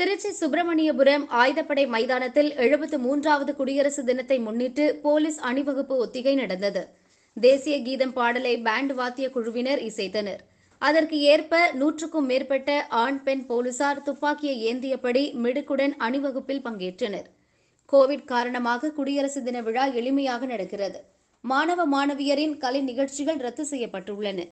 திருச்சி சுப்பிரமணியபுரம் ஆயுதப்படை மைதானத்தில் எழுபத்து மூன்றாவது குடியரசு தினத்தை முன்னிட்டு போலீஸ் அணிவகுப்பு ஒத்திகை நடந்தது தேசிய கீதம் பாடலை பேண்ட் வாத்திய குழுவினர் இசைத்தனர் அதற்கு ஏற்ப நூற்றுக்கும் மேற்பட்ட ஆண் பெண் போலீசார் துப்பாக்கியை ஏந்தியபடி மிடுக்குடன் அணிவகுப்பில் பங்கேற்றனர் கோவிட் காரணமாக குடியரசு தின விழா எளிமையாக நடக்கிறது மாணவ மாணவியரின் கலை நிகழ்ச்சிகள் ரத்து செய்யப்பட்டுள்ளன